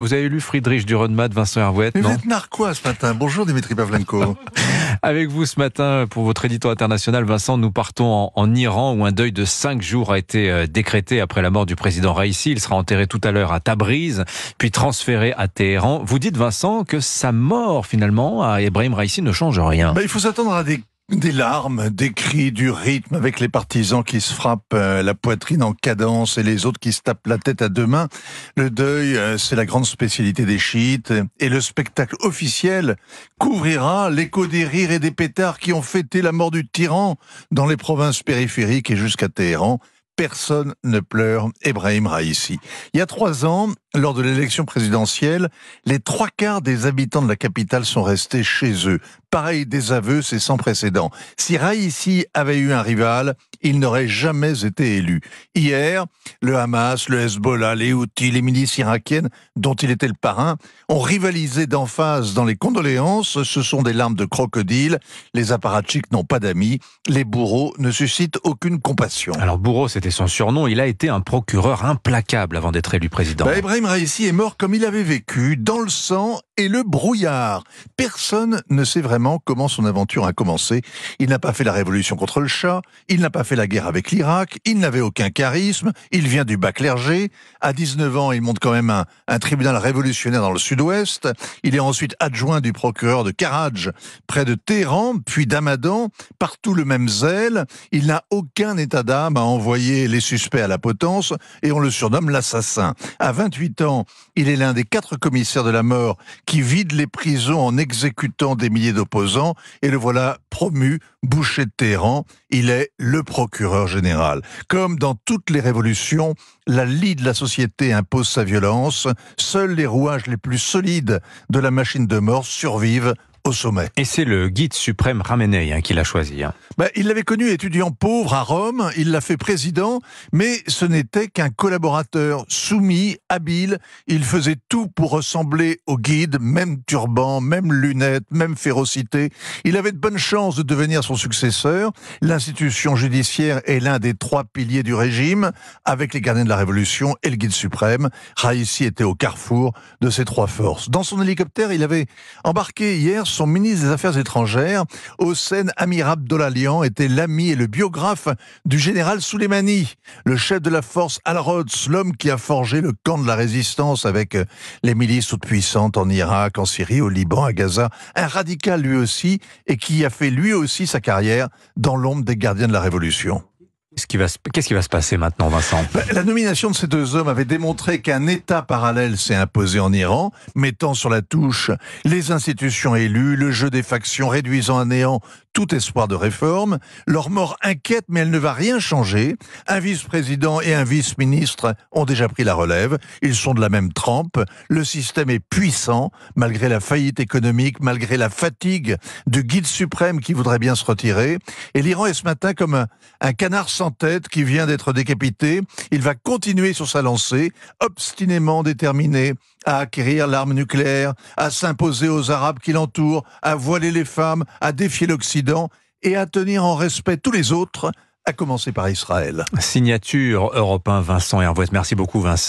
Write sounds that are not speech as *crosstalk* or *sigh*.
Vous avez lu Friedrich Dürrenmatt, Vincent Hervouet, Mais non vous êtes narquois ce matin. Bonjour Dimitri Pavlenko. *laughs* Avec vous ce matin, pour votre édito international, Vincent, nous partons en, Iran où un deuil de cinq jours a été euh, décrété après la mort du président Raisi. Il sera enterré tout à l'heure à Tabriz, puis transféré à Téhéran. Vous dites, Vincent, que sa mort finalement à Ibrahim Raisi ne change rien. Bah, il faut s'attendre à des des larmes, des cris, du rythme avec les partisans qui se frappent euh, la poitrine en cadence et les autres qui se tapent la tête à deux mains. Le deuil, euh, c'est la grande spécialité des chiites et le spectacle officiel couvrira l'écho des rires et des pétards qui ont fêté la mort du tyran dans les provinces périphériques et jusqu'à Téhéran. Personne ne pleure, Ebrahim Raisi. Il y a trois ans, lors de l'élection présidentielle, les trois quarts des habitants de la capitale sont restés chez eux. Pareil désaveu, c'est sans précédent. Si Raisi avait eu un rival, il n'aurait jamais été élu. Hier, le Hamas, le Hezbollah, les Houthis, les milices irakiennes, dont il était le parrain, ont rivalisé d'emphase dans les condoléances. Ce sont des larmes de crocodile. Les apparatchiks n'ont pas d'amis. Les bourreaux ne suscitent aucune compassion. Alors, bourreau, c'était son surnom, il a été un procureur implacable avant d'être élu président. Bah, Ibrahim Raisi est mort comme il avait vécu, dans le sang et le brouillard. Personne ne sait vraiment comment son aventure a commencé. Il n'a pas fait la révolution contre le chat, il n'a pas fait la guerre avec l'Irak, il n'avait aucun charisme, il vient du bas clergé. À 19 ans, il monte quand même un, tribunal révolutionnaire dans le sud-ouest. Il est ensuite adjoint du procureur de Karadj, près de Téhéran, puis d'Amadan, partout le même zèle. Il n'a aucun état d'âme à envoyer les suspects à la potence et on le surnomme l'assassin. À 28 ans, il est l'un des quatre commissaires de la mort qui vide les prisons en exécutant des milliers d'opposants, et le voilà promu boucher de Téhéran. Il est le procureur général. Comme dans toutes les révolutions, la lie de la société impose sa violence. Seuls les rouages les plus solides de la machine de mort survivent sommet. Et c'est le guide suprême Ramenei hein, qui l'a choisi. Hein. Ben, il l'avait connu étudiant pauvre à Rome, il l'a fait président, mais ce n'était qu'un collaborateur soumis, habile. Il faisait tout pour ressembler au guide, même turban, même lunettes, même férocité. Il avait de bonnes chances de devenir son successeur. L'institution judiciaire est l'un des trois piliers du régime, avec les gardiens de la Révolution et le guide suprême. Raïssi était au carrefour de ces trois forces. Dans son hélicoptère, il avait embarqué hier son ministre des Affaires étrangères. Hossein Amir Abdollalian était l'ami et le biographe du général Soleimani, le chef de la force Al-Rods, l'homme qui a forgé le camp de la résistance avec euh, les milices toutes puissantes en Irak, en Syrie, au Liban, à Gaza. Un radical lui aussi et qui a fait lui aussi sa carrière dans l'ombre des gardiens de la Révolution. Qu'est-ce qui, va se... passer maintenant, Vincent bah, La nomination de ces deux hommes avait démontré qu'un État parallèle s'est imposé en Iran, mettant sur la touche les institutions élues, le jeu des factions, réduisant à néant tout espoir de réforme. Leur mort inquiète, mais elle ne va rien changer. Un vice-président et un vice-ministre ont déjà pris la relève. Ils sont de la même trempe. Le système est puissant, malgré la faillite économique, malgré la fatigue du guide suprême qui voudrait bien se retirer. Et l'Iran est ce matin comme un, canard sans tête qui vient d'être décapité. Il va continuer sur sa lancée, obstinément déterminé à acquérir l'arme nucléaire, à s'imposer aux Arabes qui l'entourent, à voiler les femmes, à défier l'Occident et à tenir en respect tous les autres, à commencer par Israël. Signature européen Vincent Hervois Merci beaucoup, Vincent.